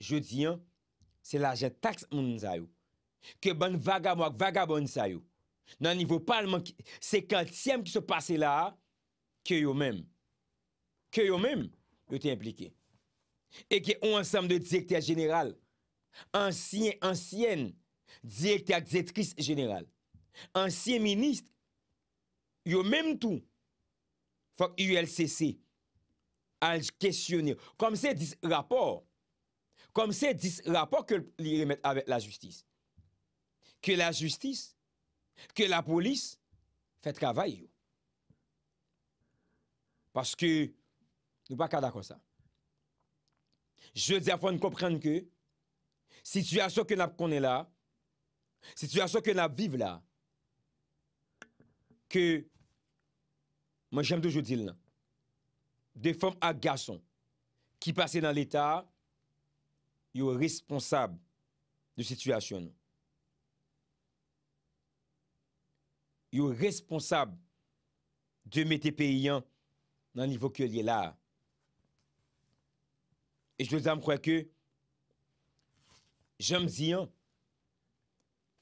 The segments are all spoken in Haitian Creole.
Je di yon, se la jet taks moun zayou. Ke ban vagab wak, vagab moun zayou. Nan nivou parlman, se kantièm ki se pase la, ke yo mèm. Ke yo mèm, yo te implike. E ke ou ansam de direktè general, ansyen, ansyen, direktè ak zetris general. Ansyen minist, yo mèm tou, fok ULCC, al jkestyonè. Kom se dis rapor, kom se dis la po ke li remet avè la justis, ke la justis, ke la polis, fet kavay yo. Paske, nou pa kada kon sa. Je di a fwane komprende ke, situasyon ke nap konen la, situasyon ke nap viv la, ke, mwen jem toujou dil nan, defon ak gason, ki pase nan l'Etat, yo responsab de situasyon nou. Yo responsab de mette pe yon nan nivou kyo li la. E jlo zanm kwa ke jom ziyon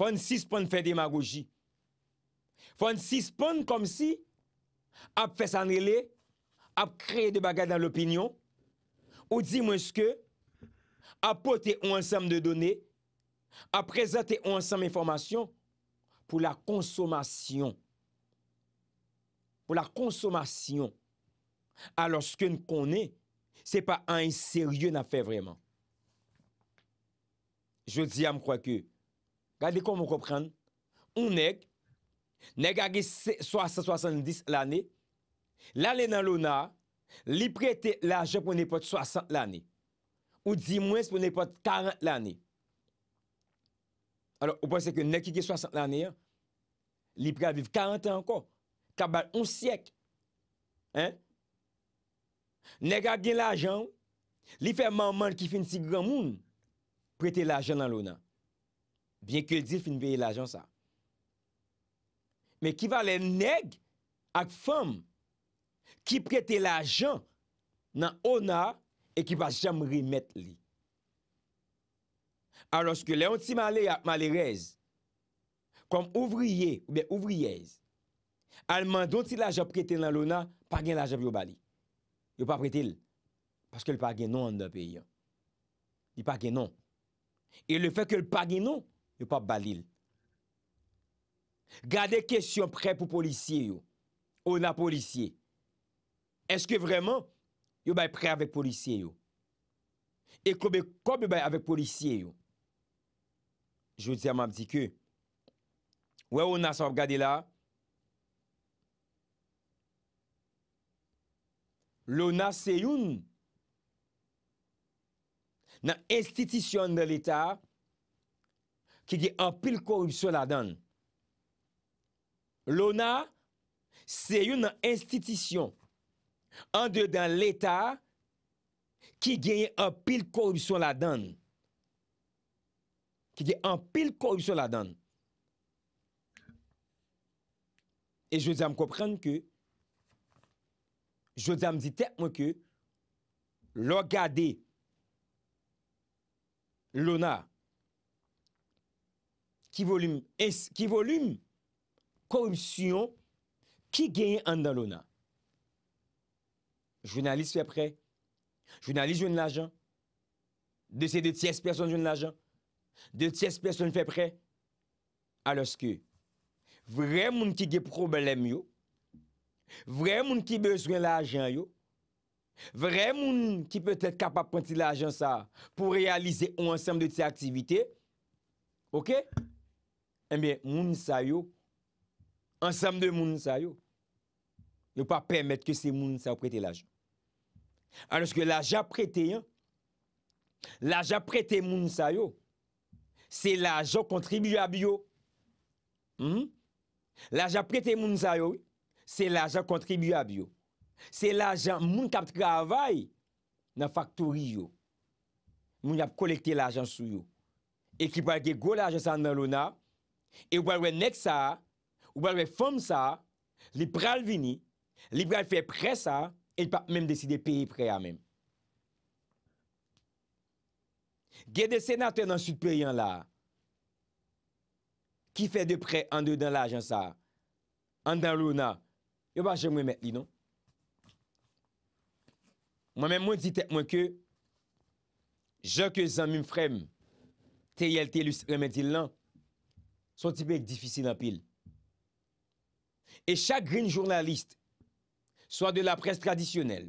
fon si spon fè demagogi. Fon si spon kom si ap fè sanrele, ap kreye de bagay dan lopinyon, ou di mwen skè apote ou ansem de donè, aprezentè ou ansem informasyon pou la konsomasyon. Pou la konsomasyon. Alors, skè n konè, se pa an y seryè na fè vreman. Je di ya m kwa kè, gade kon m kòpren, ou neg, neg agè 60-70 l'anè, la lè nan lò na, li prete la jèponè pot 60 l'anè. ou 10 mwens pou ne pot 40 l ane. Alors, ou pwese ke nek ki ke 60 l ane, li prea viv 40 an kon, kabal 11 syek. Hein? Neg ak gen la jan, li fe mamman ki fin si gran moun, prete la jan nan l ona. Bien ke l di fin veye la jan sa. Men ki vale neg ak fom, ki prete la jan nan ona, E ki pa jam rimet li. Ar loske le yon ti mali rez. Kom ouvriye ou be ouvriyez. Alman don ti la jop prete nan lona, pa gen la jop yo bali. Yo pa prete li. Paske l pa gen non an da pe yon. Di pa gen non. E le fe ke l pa gen non, yo pa bali li. Gade kesyon pre pou polisye yo. Ona polisye. Eske vreman... Yo bay pre avèk polisye yo. E kob yo bay avèk polisye yo. Je ou di amant di ke. Ouè ou na sa vgade la. Lou na se youn. Nan estitisyon de l'Etat. Ki di anpil korupsyon la dan. Lou na se youn nan estitisyon. an de dan l'Etat ki genye an pil korupsyon la dan ki genye an pil korupsyon la dan e jòdè a m koprenn ke jòdè a m ditèk mò ke lò gade lò nan ki volüm korupsyon ki genye an dan lò nan journaliste fait prêt, journaliste joue l'argent, de ces deux tiers personnes joue l'argent, deux tiers personnes fait prêt. Alors que, vrai monde qui a des problèmes, vrai monde qui besoin l'argent, vrai monde qui peut être capable de prendre l'argent ça pour réaliser un ensemble de ces activités, ok? Eh bien, moun sa ensemble de moun sa yo, ne pas permettre que ces moun ça prêtent l'argent. Anouske laja prete yon, laja prete moun sa yo, se laja kontribuyo a biyo. Hmm? Laja prete moun sa yo, se laja kontribuyo a biyo. Se laja moun kap travay nan faktoriyo, moun ap kolekte lajan sou yo. E kibwa ge gwo lajan sa nan lona, e wawen nek sa, wawen fom sa, li pral vini, li pral fe presa, El pa mèm deside peyi preya mèm. Gè de senatè nan soud peyan la, ki fè de prey an de dan la jan sa, an dan lou na, yo ba jè mwen mèt li non. Mèm mwen ditè mwen kè, jò kè zan mèm frem, te yel te lus remèt il lan, son ti pek difisi nan pil. E chak grin jounalist, Soa de la pres tradisyonel.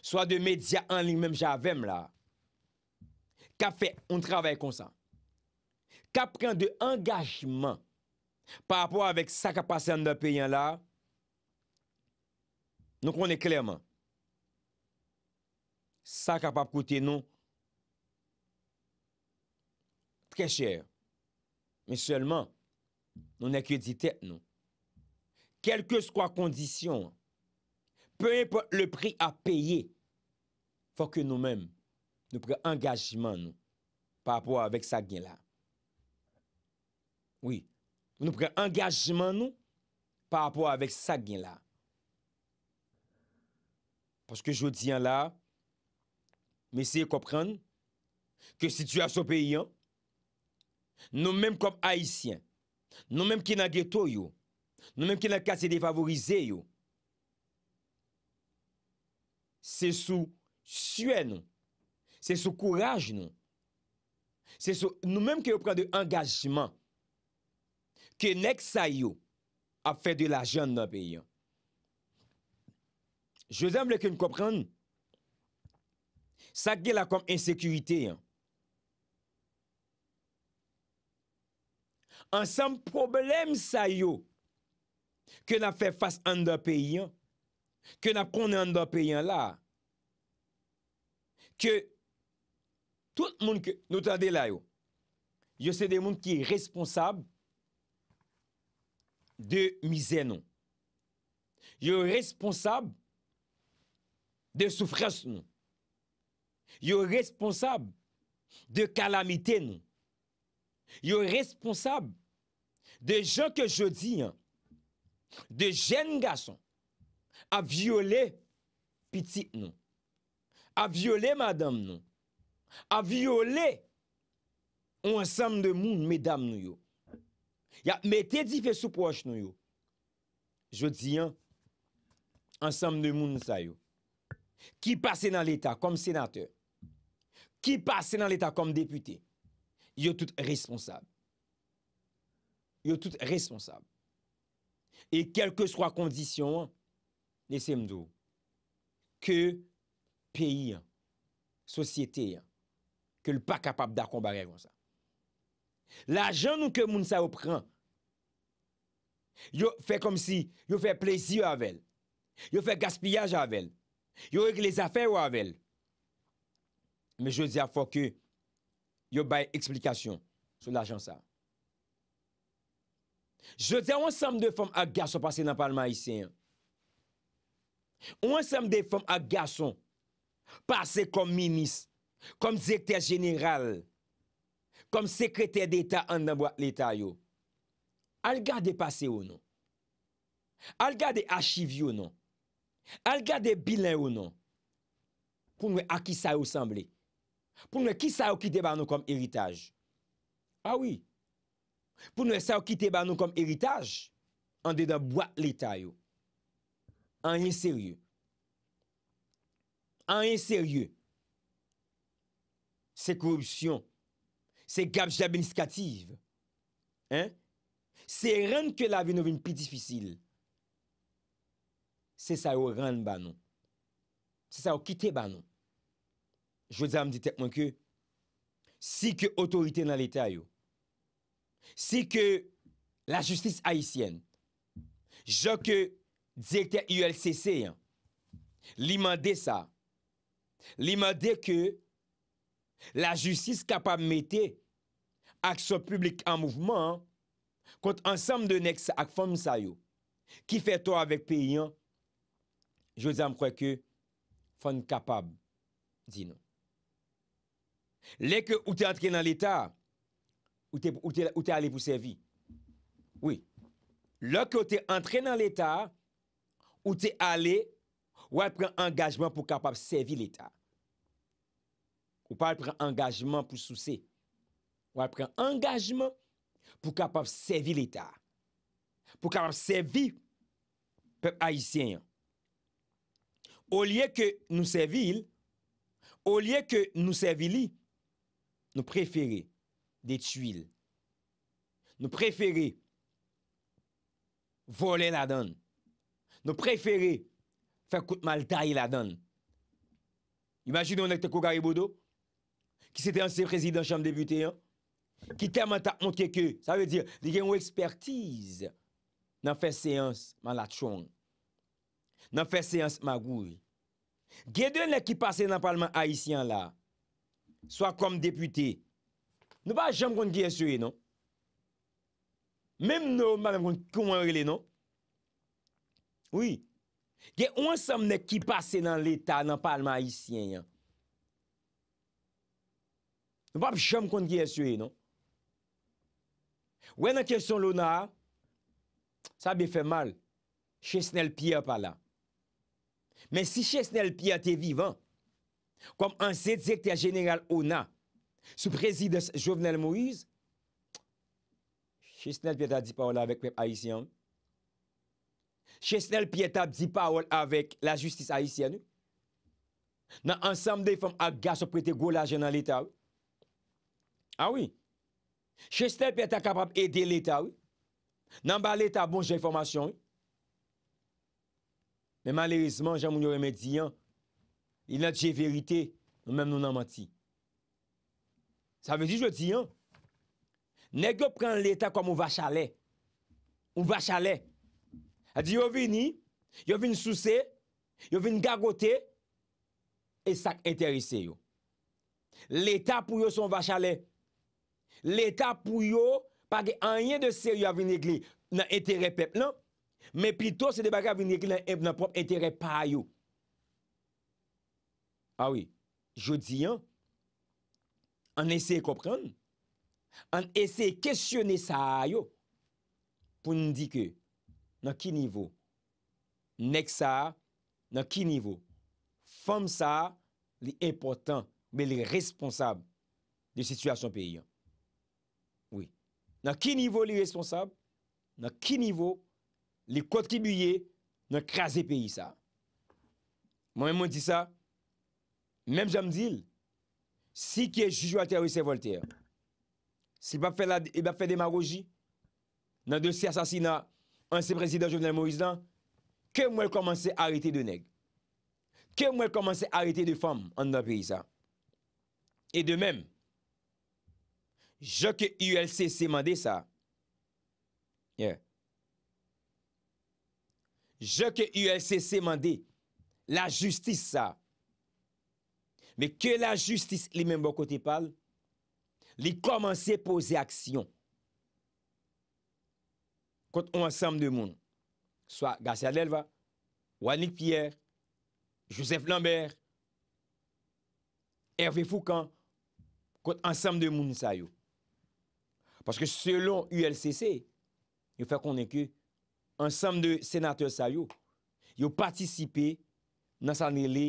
Soa de medya anli menm javem la. Ka fe, on travè kon sa. Ka pren de engajman. Pa apò avèk sa ka pasen nan peyen la. Nou konè klerman. Sa ka pap kote nou. Trè chè. Men selman, nou ne kredite nou. Kelke skwa kondisyon an. peye pou le pri a peye, fò ke nou men, nou pre angajman nou, pa apò avèk sa gen la. Oui, nou pre angajman nou, pa apò avèk sa gen la. Pòske joudian la, mè se yè kopran, ke situasyon peyi an, nou men kom haisyen, nou men ki nan geto yo, nou men ki nan kase defavorize yo, Se sou suè nou, se sou kouraj nou, se sou nou mèm kè yo pran de angajman, kè nèk sa yo ap fè de la jan nan pe yon. Je zèm le kè nou kopran nou, sa gè la kom ensekuitè yon. An san problem sa yo kè nan fè fass an nan pe yon, Kè nap konen an da peyen la, kè tout moun kè nou tade la yo, yo se de moun ki responsab de mize nou. Yo responsab de soufras nou. Yo responsab de kalamite nou. Yo responsab de jan ke jodi, de jen gason. a violé petit nous, a violé madame nous, a violé un ensemble de monde, mesdames nous. Yo. Y a mettez différents sous proche nous. Yo. Je dis, un hein, ensemble de monde ça yo. Qui passait dans l'État comme sénateur, qui passait dans l'État comme député, tous tout responsable. Yo tout responsable. Et quelles que soit condition, hein, E se mdou, ke peyi, sosyete, ke l pa kapap da konbare kon sa. La jan nou ke moun sa ou pran, yo fe kom si, yo fe plezi yo avel, yo fe gaspillaj yo avel, yo ek le zafen yo avel. Me jwè di a fò ke yo bay eksplikasyon sou la jan sa. Jwè di a wansam de fòm a gaso pase nan palman isen an. Ou ansem de fom a gason pase kom minis, kom zekter jeneral, kom sekreter de eta an dan wak leta yo, al ga de pase yo nou, al ga de achiv yo nou, al ga de bilen yo nou, pou nou akisa yo sanble, pou nou akisa yo kite ban nou kom eritaj. Awi, pou nou akisa yo kite ban nou kom eritaj, an de dan wak leta yo. An yon seryou. An yon seryou. Se korupsyon. Se gap jabeniskative. Hein? Se ren ke la venovin pi difisil. Se sa yo ren banon. Se sa yo kite banon. Jwè zan mdi tekman ke si ke otorite nan leta yo. Si ke la justis haisyen. Jok ke dikte ULCC yon, li mande sa, li mande ke, la justis kapab mette, ak so publik an mouvman, kont ansam de neks ak fon msa yo, ki fe to avèk pe yon, jodan mkwe ke, fon kapab, di nou. Lè ke ou te atre nan l'Etat, ou te ale pou se vi, oui, lè ke ou te atre nan l'Etat, lè ke ou te atre nan l'Etat, Ou te ale, ou al pren angajman pou kapap sevi l'Etat. Ou pa al pren angajman pou sou se. Ou al pren angajman pou kapap sevi l'Etat. Pou kapap sevi pep haisyen. Ou liye ke nou sevi il, ou liye ke nou sevi li, nou preferi de t'huil. Nou preferi vole la donne. Nou prefere fè kout mal tay la dan. Imajine yon ek te kou garibodo, ki sete anse prezident chanm depute, ki teman ta moun keke, sa ve dire, li gen yon ekspertize nan fè seans man la chon, nan fè seans magouj. Gede yon ek ki pase nan parlman haisyen la, swa konm depute, nou pa chanm konn ki eswe, non? Mem nou man konn kouman rele, non? Ouye, gen ou ansam ne ki pase nan l'Etat nan palman Haitien yon. E, non pa pi chom kont gen yon souye, non? Ouye nan kesyon l'Ona, sa be fe mal, Chez Snell Pia pala. Men si Chez Snell Pia te vivan, kom anse te zek te a General Ona, sou prezide Jovenel Moise, Chez Snell Pia ta di pa ola vek pe Haitien yon, Che snel pi etap di pa oul avèk la justis ayisyen. Nan ansamde fèm ak gaso prete gwo la jen nan l'etap. A wè. Che snel pi etap kapap ede l'etap. Nan ba l'etap moun jen fòmasyon. Men malerizman, jen moun yore mè diyan. Il nan dje verite, mèm nou nan mati. Sa vè di jwè diyan. Nè gyo pran l'etap kom ou va chalè. Ou va chalè. Ou va chalè. Adi yo vini, yo vini souse, yo vini gagote, e sak enterise yo. L'Eta pou yo son vache ale. L'Eta pou yo, pake anyen de ser yo avini gli, nan enteri pep nan, me plito se debake avini gli nan prop enteri pa yo. Awi, ah jodi an, an esi kopren, an esi kesyone sa yo, pou n dike, nan ki nivou? Nek sa, nan ki nivou? Fem sa, li important, me li responsab, li situasyon pe yon. Oui. Nan ki nivou li responsab? Nan ki nivou, li kontribuye, nan krasi pe yon sa? Mwen mwen di sa, menm jan mdil, si ki e jujou aterwise Voltaire, si pa fe demarogi, nan dosi asasina, anse prezident jounel Moïse Dan ke mwen komanse arite de neg ke mwen komanse arite de fom an de nan pe yisa e de men jok e ULCC mande sa ye jok e ULCC mande la justise sa me ke la justise li men mwen kote pal li komanse pose aksyon kont ansam de moun, swa Garcia Delva, Wannick Pierre, Joseph Lambert, Hervé Foucan, kont ansam de moun sa yo. Paske selon ULCC, yo fè konen ke, ansam de senatèr sa yo, yo patisipe nan san ele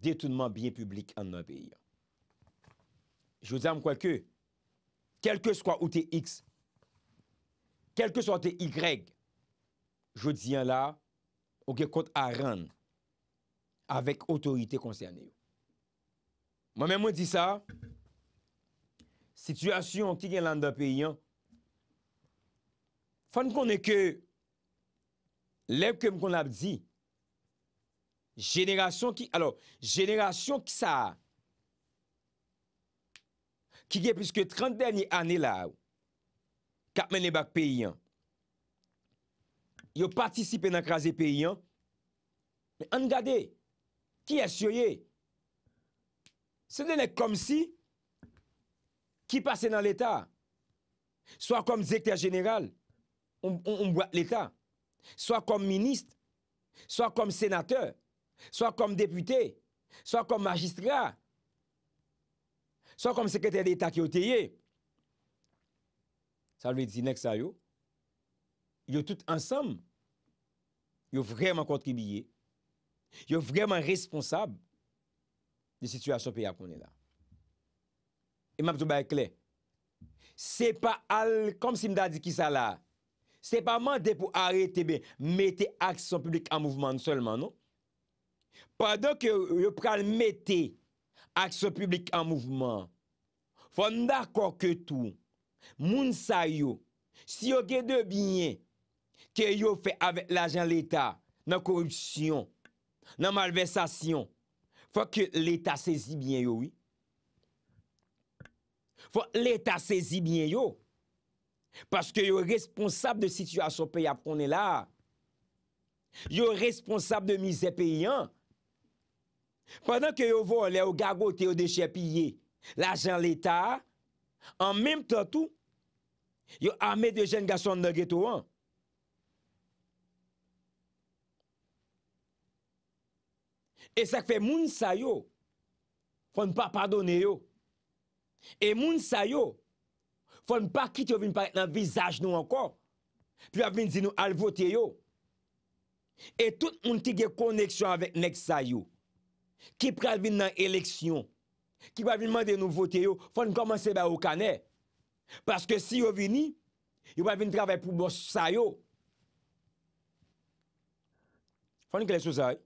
detounman biye publik an nan peyi. Je vous am kwa ke, kelke skwa ou te iks, kelke sote y, jodi an la, ou gen kont a ran, avek otorite konserne yo. Mwen mwen di sa, sityasyon ki gen landa pe yon, fany konen ke, lep ke mwen kon ap di, jenerasyon ki, alo, jenerasyon ki sa, ki gen pise ke 30 denye ane la ou, kap mené Bac paysan hein. yo participer à craser paysan hein. mais regardez, qui est ce c'est pas comme si qui passait dans l'état soit comme secrétaire général on voit l'état soit comme ministre soit comme sénateur soit comme député soit comme magistrat soit comme secrétaire d'état qui payé sa l vedi si nek sa yo, yo tout ansam, yo vreman kontribiye, yo vreman responsab di situasyon pe ya konen la. E map zou ba ekle, se pa al, kom si mda di ki sa la, se pa mande pou arete be, mete aksyon publik an mouvman seman nou, padon ke yo pral mete aksyon publik an mouvman, fondakor ke tou, Moun sa yo, si yo gen de binye ke yo fe avèk l'ajan l'Etat nan korupsyon, nan malversasyon, fòk l'Etat sezi binye yo, wè. Fòk l'Etat sezi binye yo, paske yo responsab de situasyon pey ap konen la. Yo responsab de mizè pey an. Padan ke yo vò lè ou gagote ou dechè piye l'ajan l'Etat, an mèm tatou, Yo ame de jen ga son nage to an. E sak fe moun sayo, fon pa padone yo. E moun sayo, fon pa kit yo vin parek nan visaj nou ankon, pi wav vin zin nou alvote yo. E tout moun ti ge koneksyon avèk nek sayo, ki pral vin nan eleksyon, ki wav vin mande nou vote yo, fon komanse ba ou kaney. Paske si yo vini, yo bay vini travay pou bo sa yo. Fon krele sou sa. Eh?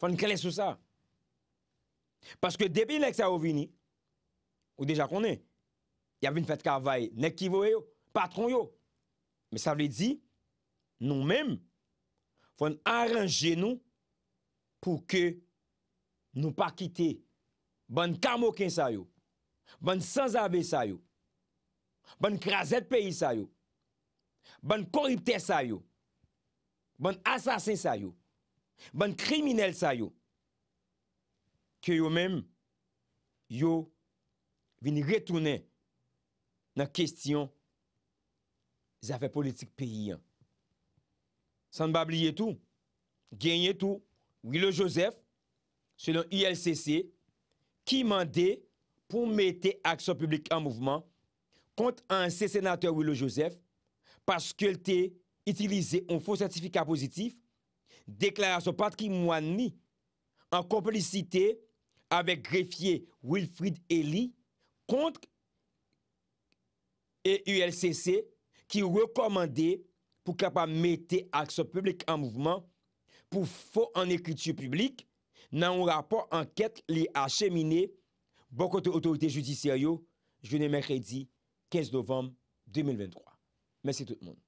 Fon krele sou sa. Paske debi nek sa yo vini, ou deja konen, ya vini fete travay nek kivo yo, patron yo. Me sa vli di, nou men, fon aranje nou pou ke nou pa kite ban kamo ken sa yo. ban sanzave sa yo, ban kraset peyi sa yo, ban koripte sa yo, ban asasen sa yo, ban kriminel sa yo, ke yo men, yo, vini retoune nan kestyon zafè politik peyi an. San babliye tou, genye tou, wile Josef, selon ILCC, ki mande pou mette aksyon publik an mouvman kont an se senatèr Willow Joseph paske lte itilize an fos santifika pozitif deklarasyon pat ki mwan ni an komplicite avek grefye Wilfried Eli kont EULCC ki rekomande pou kapan mette aksyon publik an mouvman pou fos an ekritu publik nan an rapor an ket li a chemine Boko te otorite judisiya yo, jwene mè kèdi 15 novem 2023. Mèsi tout moun.